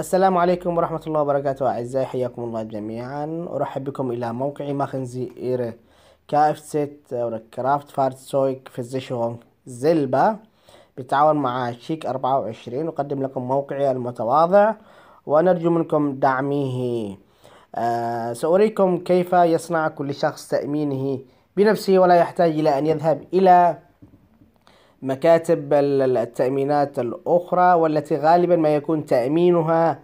السلام عليكم ورحمة الله وبركاته أعزائي حياكم الله جميعا أرحب بكم إلى موقعي مخنزي إيري كاف ست كرافت فارت سويك فيزيشون زلبة بالتعاون مع شيك 24 أقدم لكم موقعي المتواضع ونرجو منكم دعمه آه سأريكم كيف يصنع كل شخص تأمينه بنفسه ولا يحتاج إلى أن يذهب إلى مكاتب التأمينات الأخرى والتي غالبا ما يكون تأمينها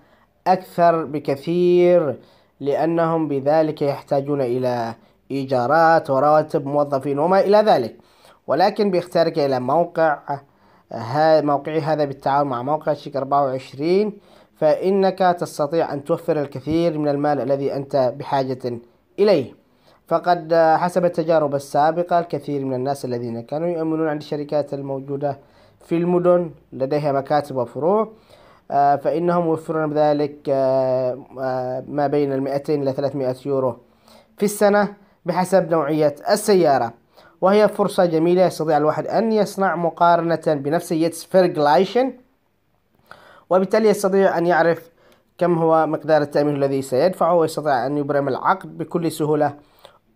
أكثر بكثير لأنهم بذلك يحتاجون إلى إيجارات ورواتب موظفين وما إلى ذلك ولكن باختيارك إلى موقع موقعي هذا بالتعاون مع موقع شيك 24 فإنك تستطيع أن توفر الكثير من المال الذي أنت بحاجة إليه فقد حسب التجارب السابقة الكثير من الناس الذين كانوا يؤمنون عند الشركات الموجودة في المدن لديها مكاتب وفروع آه، فإنهم يوفرون بذلك آه، آه، ما بين 200 إلى 300 يورو في السنة بحسب نوعية السيارة وهي فرصة جميلة يستطيع الواحد أن يصنع مقارنة بنفسية سفيرغلايشن وبالتالي يستطيع أن يعرف كم هو مقدار التأمين الذي سيدفعه ويستطيع أن يبرم العقد بكل سهولة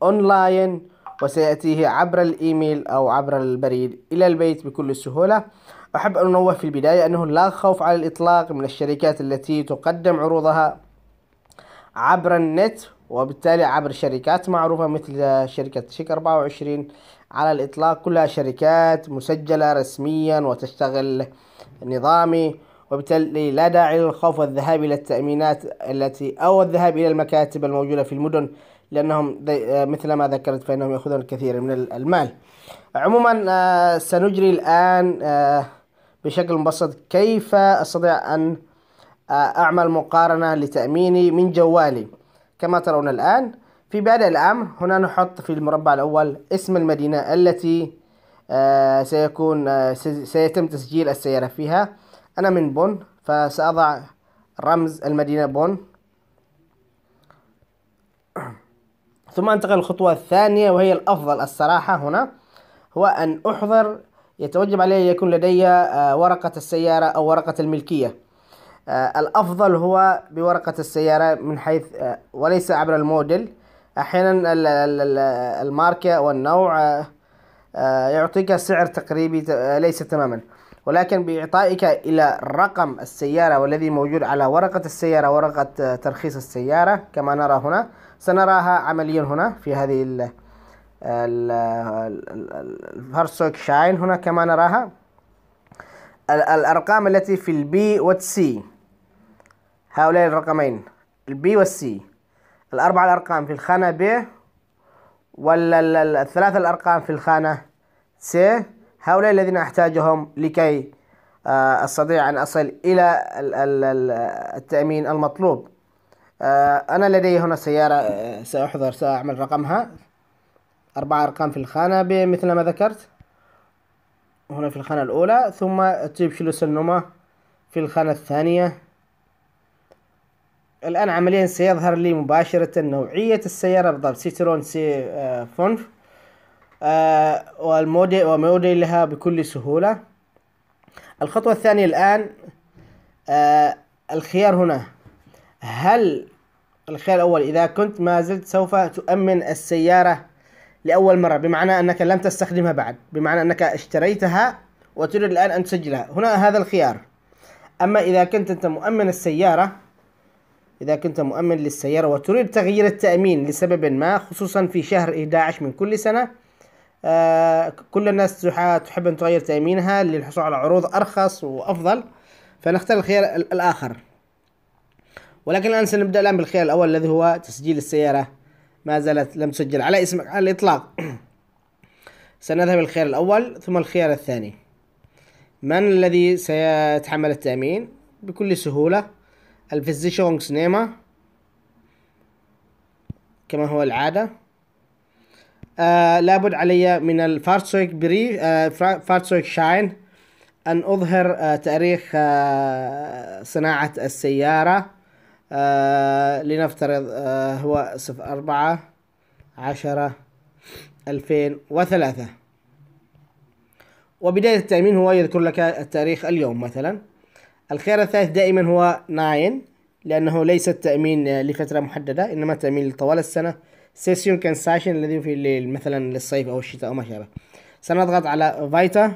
أونلاين وسيأتيه عبر الإيميل أو عبر البريد إلى البيت بكل سهولة أحب أن أنوه في البداية أنه لا خوف على الإطلاق من الشركات التي تقدم عروضها عبر النت وبالتالي عبر شركات معروفة مثل شركة شيك 24 على الإطلاق كلها شركات مسجلة رسميا وتشتغل نظامي وبالتالي لا داعي للخوف والذهاب إلى التأمينات التي أو الذهاب إلى المكاتب الموجودة في المدن لأنهم آه، مثل ما ذكرت فإنهم يأخذون الكثير من المال عموما آه، سنجري الآن آه، بشكل مبسط كيف أستطيع أن أعمل مقارنة لتأميني من جوالي كما ترون الآن في بادئ الأمر هنا نحط في المربع الأول اسم المدينة التي سيكون سيتم تسجيل السيارة فيها أنا من بون فسأضع رمز المدينة بون ثم انتقل الخطوة الثانية وهي الأفضل الصراحة هنا هو أن أحضر يتوجب علي أن يكون لدي آه، ورقة السيارة أو ورقة الملكية آه، الأفضل هو بورقة السيارة من حيث آه، وليس عبر الموديل أحيانا الماركة والنوع يعطيك سعر تقريبي ليس تماما ولكن بإعطائك إلى رقم السيارة والذي موجود على ورقة السيارة ورقة ترخيص السيارة كما نرى هنا سنراها عمليا هنا في هذه الهرسوك شاين هنا كما نراها الأرقام التي في البي والسي هؤلاء الرقمين البي والسي الأربع الأرقام في الخانة بي والثلاث الأرقام في الخانة سي هؤلاء الذين أحتاجهم لكي آه، أستطيع أن أصل إلى التأمين المطلوب آه، أنا لدي هنا سيارة آه، سأحضر سأعمل رقمها أربع أرقام في الخانة مثل ما ذكرت هنا في الخانة الأولى ثم تجيب شلوس النمى في الخانة الثانية الآن عمليا سيظهر لي مباشرة نوعية السيارة بالضبط سيترون سي فونف آه، والموديل وموديلها بكل سهولة الخطوة الثانية الآن آه، الخيار هنا هل الخيار الأول إذا كنت ما زلت سوف تؤمن السيارة لأول مرة بمعنى أنك لم تستخدمها بعد بمعنى أنك اشتريتها وتريد الآن أن تسجلها هنا هذا الخيار أما إذا كنت أنت مؤمن السيارة إذا كنت مؤمن للسيارة وتريد تغيير التأمين لسبب ما خصوصا في شهر 11 من كل سنة كل الناس تحب أن تغير تأمينها للحصول على عروض أرخص وأفضل فنختار الخيار الآخر ولكن الآن سنبدأ الآن بالخيار الأول الذي هو تسجيل السيارة ما زالت لم تسجل على اسمك على الإطلاق سنذهب الخيار الأول ثم الخيار الثاني من الذي سيتحمل التأمين بكل سهولة الفيزيشونغ سينما كما هو العادة آه، لابد علي من الفارتسويك بري آه فارتسويك شاين أن أظهر آه تاريخ آه صناعة السيارة آه لنفترض آه هو صفر أربعة عشرة ألفين وثلاثة وبداية التأمين هو يذكر لك التاريخ اليوم مثلا الخيار الثالث دائما هو 9 لأنه ليس التأمين آه، لفترة محددة إنما التأمين لطوال السنة سيسيون كانساشن الذي في الليل مثلا للصيف أو الشتاء أو ما شابه سنضغط على فايتا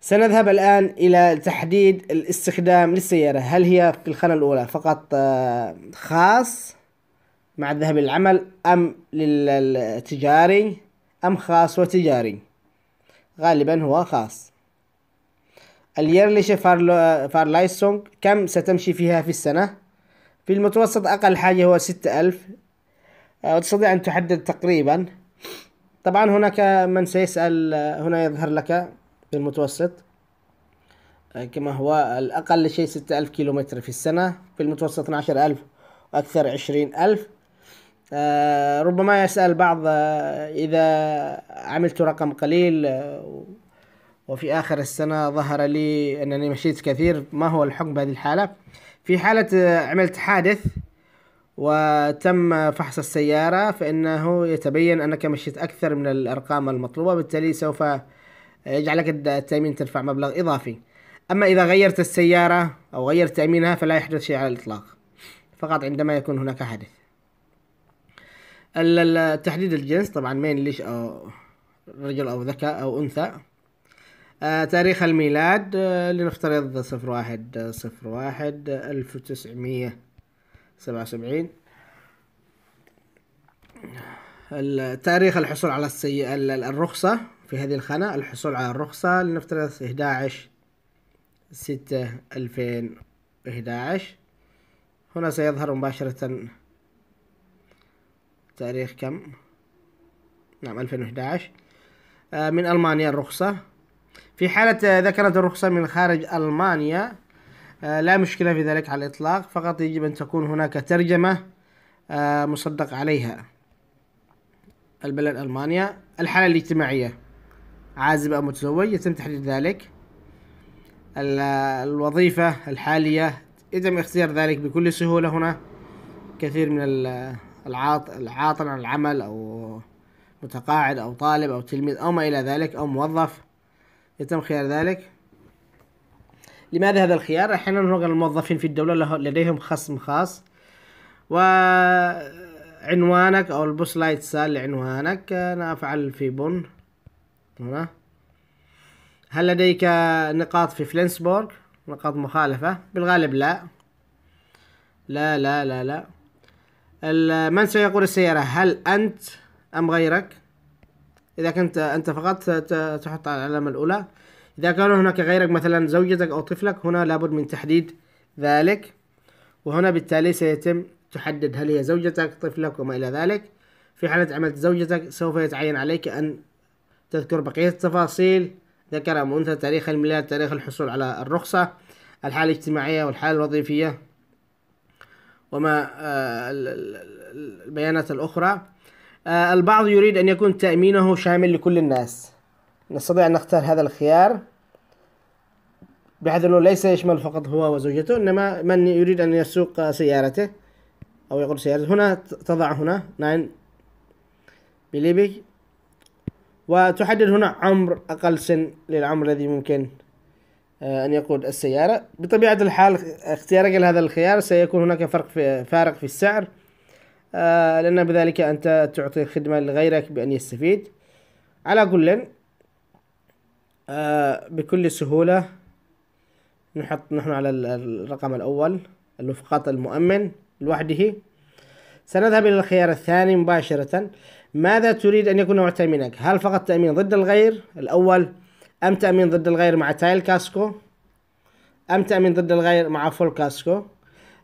سنذهب الآن إلى تحديد الاستخدام للسيارة هل هي في الخانة الأولى فقط آه، خاص مع الذهاب للعمل أم للتجاري أم خاص وتجاري غالبا هو خاص اليرليش فارلايسونج كم ستمشي فيها في السنة في المتوسط أقل حاجة هو ستة ألف وتستطيع أن تحدد تقريبا طبعا هناك من سيسأل هنا يظهر لك في المتوسط كما هو الأقل شيء ستة ألف كيلومتر في السنة في المتوسط 12 ألف وأكثر عشرين ألف آه، ربما يسأل بعض آه، إذا عملت رقم قليل آه، وفي آخر السنة ظهر لي أنني مشيت كثير ما هو الحكم بهذه الحالة في حالة عملت حادث وتم فحص السيارة فإنه يتبين أنك مشيت أكثر من الأرقام المطلوبة بالتالي سوف يجعلك التأمين تدفع مبلغ إضافي أما إذا غيرت السيارة أو غيرت تأمينها فلا يحدث شيء على الإطلاق فقط عندما يكون هناك حادث تحديد الجنس طبعا مين ليش أو رجل أو ذكاء أو أنثى آه تاريخ الميلاد آه لنفترض صفر واحد آه، صفر واحد آه، ألف وتسعمية سبعة وسبعين تاريخ الحصول على السي... الرخصة في هذه الخانة الحصول على الرخصة لنفترض 11 ستة 2011 هنا سيظهر مباشرة تاريخ كم نعم 2011 آه، من ألمانيا الرخصة في حالة آه، ذكرت الرخصة من خارج ألمانيا آه، لا مشكلة في ذلك على الإطلاق فقط يجب أن تكون هناك ترجمة آه، مصدق عليها البلد ألمانيا الحالة الاجتماعية عازب أو متزوج يتم تحديد ذلك الوظيفة الحالية يتم اختيار ذلك بكل سهولة هنا كثير من العاطل عن العمل أو متقاعد أو طالب أو تلميذ أو ما إلى ذلك أو موظف يتم خيار ذلك لماذا هذا الخيار؟ أحيانا هناك الموظفين في الدولة لديهم خصم خاص وعنوانك أو لايت سال لعنوانك أنا أفعل في بن هنا هل لديك نقاط في فلنسبورغ؟ نقاط مخالفة؟ بالغالب لا لا لا لا لا من سيقود السيارة؟ هل أنت أم غيرك؟ إذا كنت أنت فقط تحط على العلامة الأولى إذا كان هناك غيرك مثلا زوجتك أو طفلك هنا لابد من تحديد ذلك وهنا بالتالي سيتم تحدد هل هي زوجتك طفلك وما إلى ذلك في حالة عملت زوجتك سوف يتعين عليك أن تذكر بقية التفاصيل ذكر أم أنثى تاريخ الميلاد تاريخ الحصول على الرخصة الحالة الاجتماعية والحالة الوظيفية وما آه، البيانات الأخرى آه، البعض يريد أن يكون تأمينه شامل لكل الناس نستطيع أن نختار هذا الخيار بحيث أنه ليس يشمل فقط هو وزوجته إنما من يريد أن يسوق سيارته أو يقود سيارته هنا تضع هنا 9 بليبي وتحدد هنا عمر أقل سن للعمر الذي ممكن آه، أن يقود السيارة بطبيعة الحال اختيارك لهذا الخيار سيكون هناك فرق في فارق في السعر آه، لأن بذلك أنت تعطي خدمة لغيرك بأن يستفيد على كل آه، بكل سهولة نحط نحن على الرقم الأول اللي فقط المؤمن لوحده سنذهب إلى الخيار الثاني مباشرة ماذا تريد أن يكون نوع تأمينك هل فقط تأمين ضد الغير الأول أم تأمين ضد الغير مع تايل كاسكو أم تأمين ضد الغير مع فول كاسكو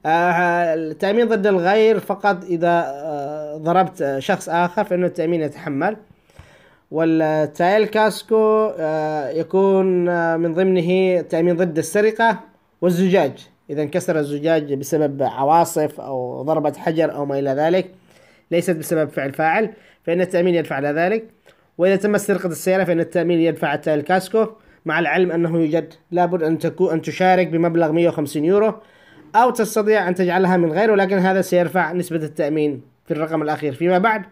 آه التأمين ضد الغير فقط إذا آه ضربت شخص آخر فإنه التأمين يتحمل والتايل كاسكو آه، يكون آه، من ضمنه تأمين ضد السرقة والزجاج إذا انكسر الزجاج بسبب عواصف أو ضربة حجر أو ما إلى ذلك ليست بسبب فعل فاعل فإن التأمين يدفع على ذلك وإذا تم سرقة السيارة فإن التأمين يدفع التايل كاسكو مع العلم أنه يوجد لابد أن تكون أن تشارك بمبلغ 150 يورو أو تستطيع أن تجعلها من غيره لكن هذا سيرفع نسبة التأمين في الرقم الأخير فيما بعد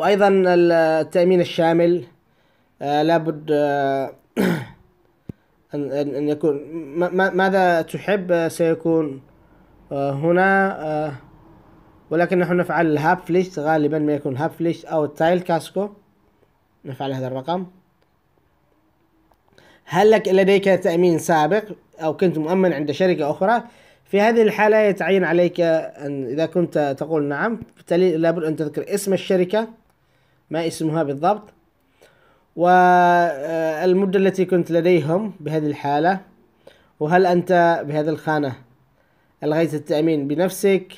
وايضا التامين الشامل آه، لابد آه، ان يكون ماذا تحب آه، سيكون هنا ولكن نحن نفعل الهاب فليش غالبا ما يكون هاب فليش او التايل كاسكو نفعل هذا الرقم هل لك لديك تأمين سابق أو كنت مؤمن عند شركة أخرى في هذه الحالة يتعين عليك أن إذا كنت تقول نعم بالتالي لابد أن تذكر اسم الشركة ما اسمها بالضبط والمدة آه، التي كنت لديهم بهذه الحالة وهل أنت بهذه الخانة ألغيت التأمين بنفسك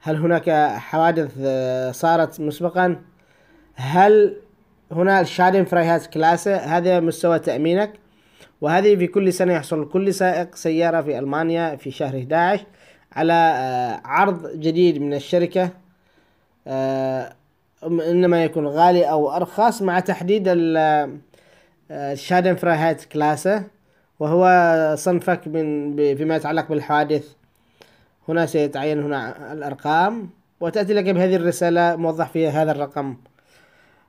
هل هناك حوادث آه، صارت مسبقا هل هنا الشادن فرايهات كلاسة هذا مستوى تأمينك وهذه في كل سنة يحصل كل سائق سيارة في ألمانيا في شهر 11 على آه، عرض جديد من الشركة انما يكون غالي او ارخص مع تحديد الشادن فراي كلاسه وهو صنفك من فيما يتعلق بالحوادث هنا سيتعين هنا الارقام وتاتي لك بهذه الرساله موضح فيها هذا الرقم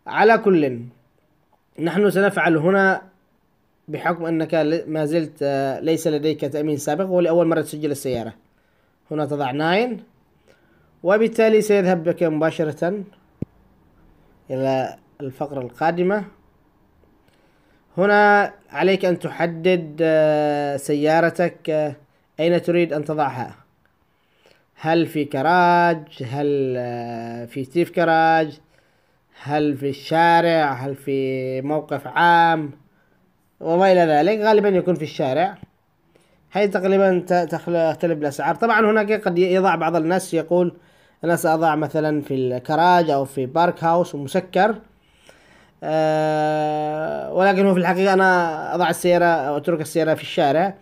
على كل نحن سنفعل هنا بحكم انك ما زلت آه، ليس لديك تامين سابق ولاول مره تسجل السياره هنا تضع 9 وبالتالي سيذهب بك مباشره إلى الفقرة القادمة هنا عليك أن تحدد آه، سيارتك آه، أين تريد أن تضعها هل في كراج هل آه، في تيف كراج هل في الشارع هل في موقف عام وما إلى ذلك غالبا يكون في الشارع هي تقريبا تختلف الأسعار طبعا هناك قد يضع بعض الناس يقول انا ساضع مثلا في الكراج او في بارك هاوس ومسكر أه ولكن هو في الحقيقة أنا أضع السيارة أو أترك السيارة في الشارع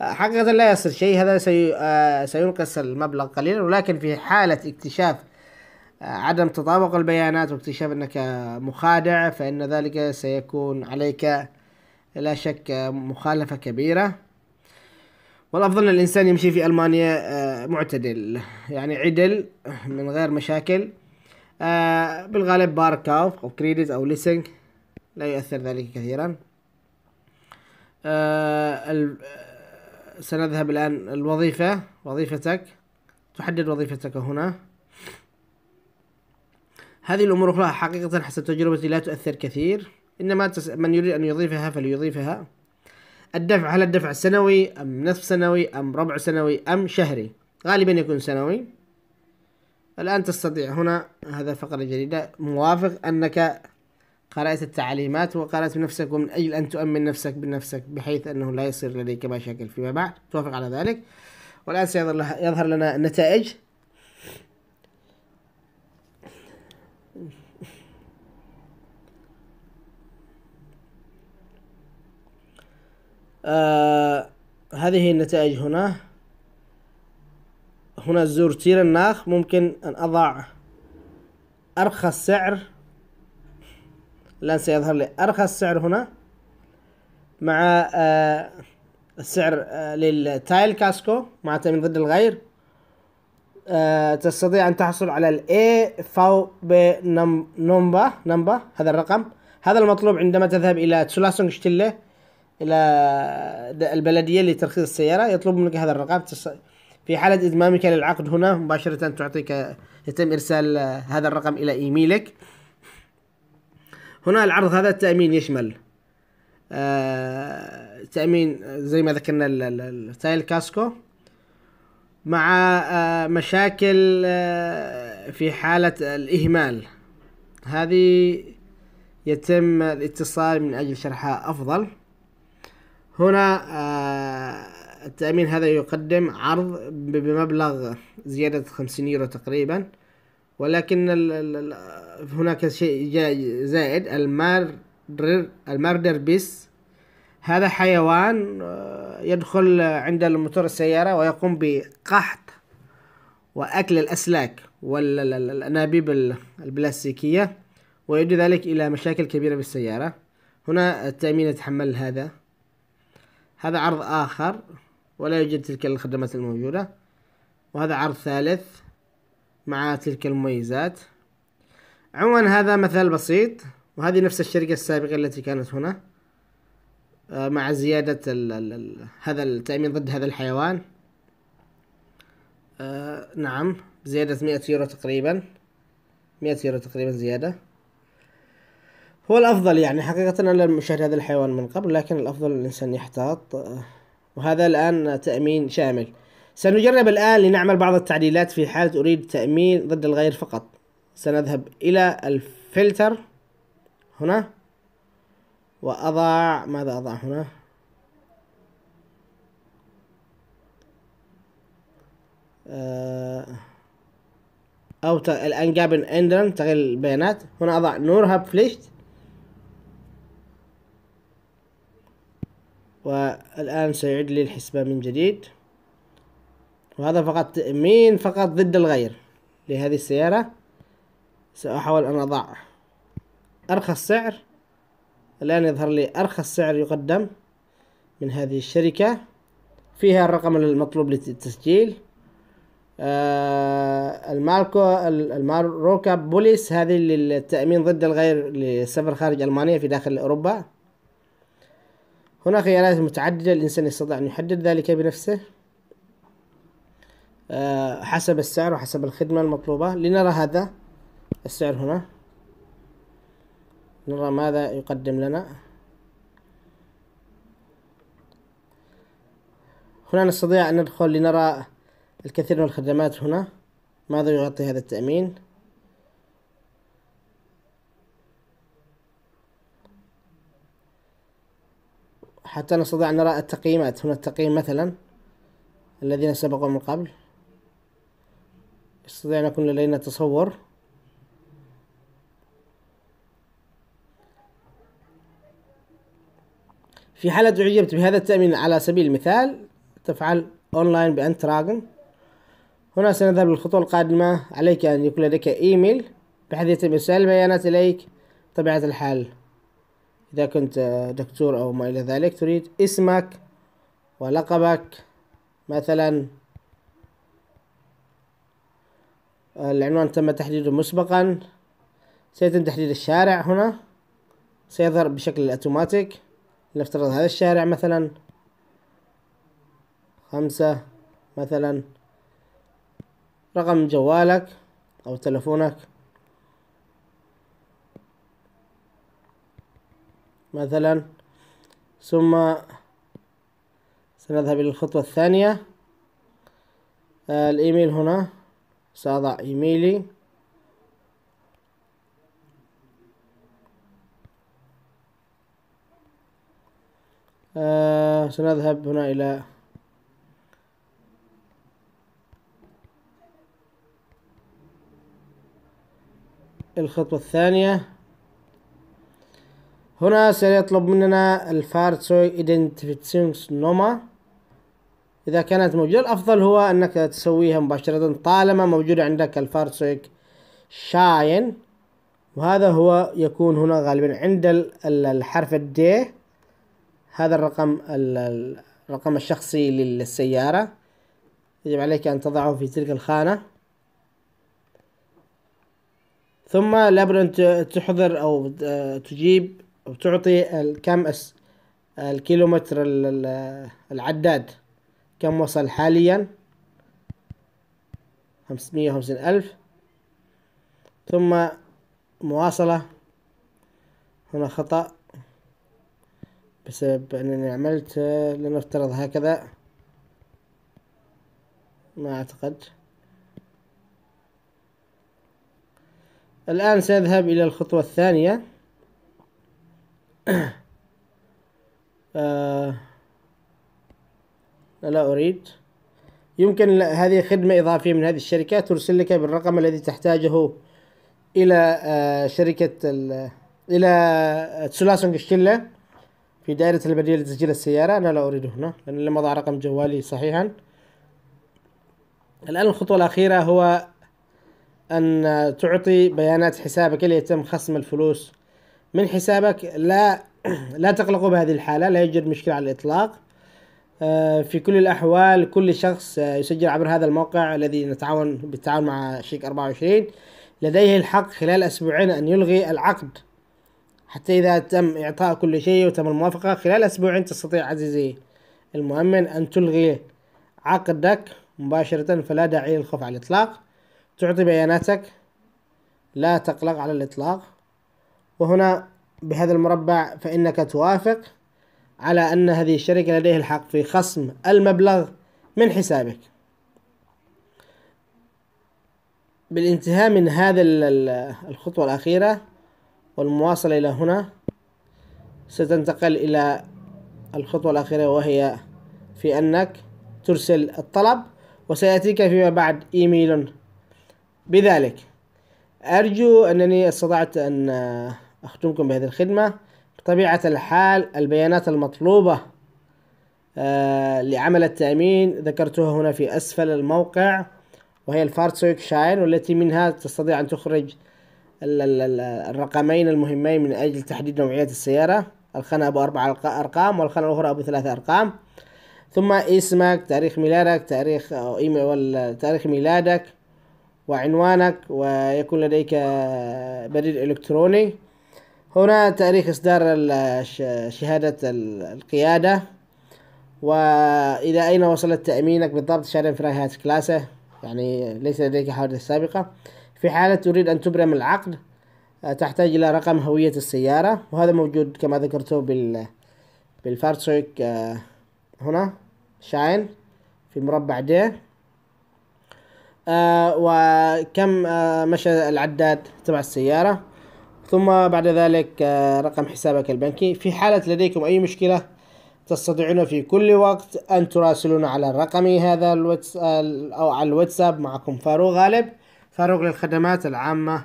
آه، حقيقة لا يصل شيء هذا سي أه سينقص المبلغ قليلا ولكن في حالة اكتشاف آه، عدم تطابق البيانات واكتشاف أنك مخادع فإن ذلك سيكون عليك لا شك مخالفة كبيرة والافضل ان الانسان يمشي في المانيا آه، معتدل يعني عدل من غير مشاكل آه، بالغالب باركاف او كريدز او ليسنج لا يؤثر ذلك كثيرا آه، سنذهب الآن الوظيفة وظيفتك تحدد وظيفتك هنا هذه الأمور أخرى حقيقة حسب تجربتي لا تؤثر كثير إنما من يريد أن يضيفها فليضيفها الدفع هل الدفع سنوي أم نصف سنوي أم ربع سنوي أم شهري غالبا يكون سنوي الآن تستطيع هنا هذا فقرة جديدة موافق أنك قرأت التعليمات وقرأت نفسك ومن أجل أن تؤمن نفسك بنفسك بحيث أنه لا يصير لديك مشاكل فيما بعد توافق على ذلك والآن سيظهر لنا النتائج آه هذه النتائج هنا هنا زور تير الناخ ممكن أن أضع أرخص سعر الآن سيظهر لي أرخص سعر هنا مع آه السعر آه للتايل كاسكو مع تأمين ضد الغير آه تستطيع أن تحصل على ال A ب نمبا هذا الرقم هذا المطلوب عندما تذهب إلى تسولاسونغ شتيله إلى البلدية لترخيص السيارة يطلب منك هذا الرقم في حالة ادمامك للعقد هنا مباشرة تعطيك يتم إرسال هذا الرقم إلى إيميلك هنا العرض هذا التأمين يشمل آه، تأمين زي ما ذكرنا التايل كاسكو مع آه، مشاكل آه، في حالة الإهمال هذه يتم الاتصال من أجل شرحها أفضل هنا آه، التأمين هذا يقدم عرض بمبلغ زيادة خمسين يورو تقريبا ولكن هناك شيء زائد الماردر الماردر بيس هذا حيوان آه، يدخل عند الموتور السيارة ويقوم بقحط وأكل الأسلاك والأنابيب البلاستيكية ويؤدي ذلك إلى مشاكل كبيرة بالسيارة هنا التأمين يتحمل هذا هذا عرض آخر ولا يوجد تلك الخدمات الموجودة وهذا عرض ثالث مع تلك المميزات عموما هذا مثال بسيط وهذه نفس الشركة السابقة التي كانت هنا آه، مع زيادة ال ال الـ هذا التأمين ضد هذا الحيوان آه، نعم زيادة مئة يورو تقريبا مئة يورو تقريبا زيادة هو الأفضل يعني حقيقة أنا لم أشاهد هذا الحيوان من قبل لكن الأفضل الإنسان يحتاط وهذا الآن تأمين شامل سنجرب الآن لنعمل بعض التعديلات في حالة أريد تأمين ضد الغير فقط سنذهب إلى الفلتر هنا وأضع ماذا أضع هنا آه، أو الأنجابن إندرن تغيير البيانات هنا أضع نور هاب فليشت والآن سيعد لي الحسبة من جديد وهذا فقط تأمين فقط ضد الغير لهذه السيارة سأحاول أن أضع أرخص سعر الآن يظهر لي أرخص سعر يقدم من هذه الشركة فيها الرقم المطلوب للتسجيل آه الماركو الماروكا بوليس هذه للتأمين ضد الغير للسفر خارج ألمانيا في داخل أوروبا هناك خيارات متعددة الإنسان يستطيع أن يحدد ذلك بنفسه آه، حسب السعر وحسب الخدمة المطلوبة لنرى هذا السعر هنا نرى ماذا يقدم لنا هنا نستطيع أن ندخل لنرى الكثير من الخدمات هنا ماذا يغطي هذا التأمين حتى نستطيع أن نرى التقييمات هنا التقييم مثلا الذين سبقوا من قبل يستطيع أن يكون لدينا تصور في حالة أعجبت بهذا التأمين على سبيل المثال تفعل أونلاين بأنت راقم هنا سنذهب للخطوة القادمة عليك أن يكون لديك إيميل بحيث يتم إرسال البيانات إليك طبيعة الحال إذا كنت دكتور أو ما إلى ذلك تريد اسمك ولقبك مثلا العنوان تم تحديده مسبقا سيتم تحديد الشارع هنا سيظهر بشكل أوتوماتيك لنفترض هذا الشارع مثلا خمسة مثلا رقم جوالك أو تلفونك مثلا ثم سنذهب إلى الخطوة الثانية آه، الإيميل هنا سأضع إيميلي آه، سنذهب هنا إلى الخطوة الثانية هنا سيطلب مننا الفارتسوي ايدنتيفيتسينس نوما إذا كانت موجودة الأفضل هو أنك تسويها مباشرة طالما موجودة عندك الفارتسوي شاين وهذا هو يكون هنا غالبا عند الحرف الدي هذا الرقم الرقم الشخصي للسيارة يجب عليك أن تضعه في تلك الخانة ثم لابد أن تحضر أو تجيب وتعطي كم الكيلومتر العداد كم وصل حاليا خمسمية وخمسين ألف ثم مواصلة هنا خطأ بسبب أنني عملت لنفترض هكذا ما أعتقد الآن سأذهب إلى الخطوة الثانية آه لا أريد يمكن هذه خدمة إضافية من هذه الشركة ترسل لك بالرقم الذي تحتاجه إلى آه شركة إلى تسولاسونج الشلة في دائرة البديل لتسجيل السيارة أنا لا أريد هنا لأن لم أضع رقم جوالي صحيحا الآن الخطوة الأخيرة هو أن تعطي بيانات حسابك ليتم خصم الفلوس من حسابك لا لا تقلقوا بهذه الحالة لا يوجد مشكلة على الإطلاق آه، في كل الأحوال كل شخص آه، يسجل عبر هذا الموقع الذي نتعاون بالتعاون مع شيك 24 لديه الحق خلال أسبوعين أن يلغي العقد حتى إذا تم إعطاء كل شيء وتم الموافقة خلال أسبوعين تستطيع عزيزي المؤمن أن تلغي عقدك مباشرة فلا داعي للخوف على الإطلاق تعطي بياناتك لا تقلق على الإطلاق وهنا بهذا المربع فإنك توافق على أن هذه الشركة لديها الحق في خصم المبلغ من حسابك بالانتهاء من هذا الخطوة الأخيرة والمواصلة إلى هنا ستنتقل إلى الخطوة الأخيرة وهي في أنك ترسل الطلب وسيأتيك فيما بعد إيميل بذلك أرجو أنني استطعت أن أختمكم بهذه الخدمة بطبيعة الحال البيانات المطلوبة آه، لعمل التأمين ذكرتها هنا في أسفل الموقع وهي الفارتسويك شاين والتي منها تستطيع أن تخرج الرقمين المهمين من أجل تحديد نوعية السيارة الخانة أبو أربع أرقام والخانة الأخرى أبو ثلاثة أرقام ثم اسمك تاريخ ميلادك تاريخ أو آه، إيميل تاريخ ميلادك وعنوانك ويكون لديك آه، بريد إلكتروني هنا تاريخ إصدار شهادة القيادة وإلى أين وصلت تأمينك بالضبط شهادة في نهاية كلاسه يعني ليس لديك حوادث سابقة في حالة تريد أن تبرم العقد آه، تحتاج إلى رقم هوية السيارة وهذا موجود كما ذكرته بال بالفارتسويك آه، هنا شاين في مربع د آه، وكم مشى العداد تبع السيارة ثم بعد ذلك آه، رقم حسابك البنكي في حالة لديكم أي مشكلة تستطيعون في كل وقت أن تراسلون على الرقم هذا الواتس آه، أو على الواتساب معكم فاروق غالب فاروق للخدمات العامة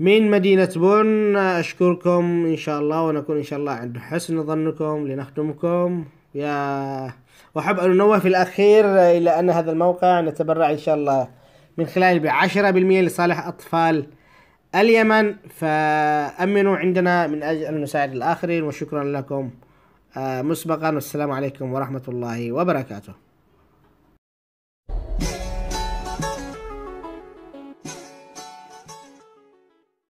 من مدينة بون أشكركم إن شاء الله ونكون إن شاء الله عند حسن ظنكم لنخدمكم يا وأحب أن أنوه في الأخير إلى أن هذا الموقع نتبرع إن شاء الله من خلال بعشرة بالمئة لصالح أطفال اليمن فأمنوا عندنا من أجل أن نساعد الآخرين وشكرا لكم آه، مسبقا والسلام عليكم ورحمة الله وبركاته